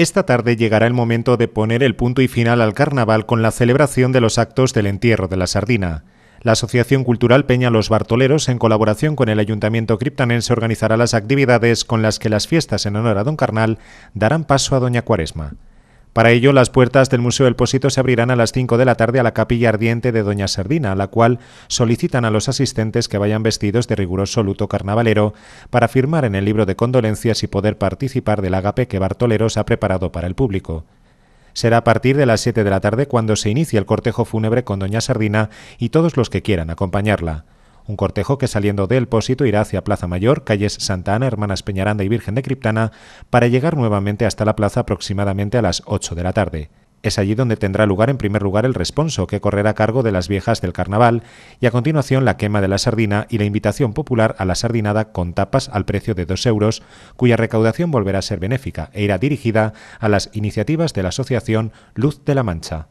Esta tarde llegará el momento de poner el punto y final al carnaval con la celebración de los actos del entierro de la sardina. La Asociación Cultural Peña Los Bartoleros, en colaboración con el Ayuntamiento Criptanense, organizará las actividades con las que las fiestas en honor a Don Carnal darán paso a Doña Cuaresma. Para ello, las puertas del Museo del Pósito se abrirán a las 5 de la tarde a la capilla ardiente de Doña Sardina, a la cual solicitan a los asistentes que vayan vestidos de riguroso luto carnavalero para firmar en el libro de condolencias y poder participar del agape que Bartoleros ha preparado para el público. Será a partir de las 7 de la tarde cuando se inicie el cortejo fúnebre con Doña Sardina y todos los que quieran acompañarla. Un cortejo que saliendo del Pósito irá hacia Plaza Mayor, calles Santa Ana, Hermanas Peñaranda y Virgen de Criptana, para llegar nuevamente hasta la plaza aproximadamente a las 8 de la tarde. Es allí donde tendrá lugar en primer lugar el responso, que correrá a cargo de las viejas del carnaval, y a continuación la quema de la sardina y la invitación popular a la sardinada con tapas al precio de 2 euros, cuya recaudación volverá a ser benéfica e irá dirigida a las iniciativas de la asociación Luz de la Mancha.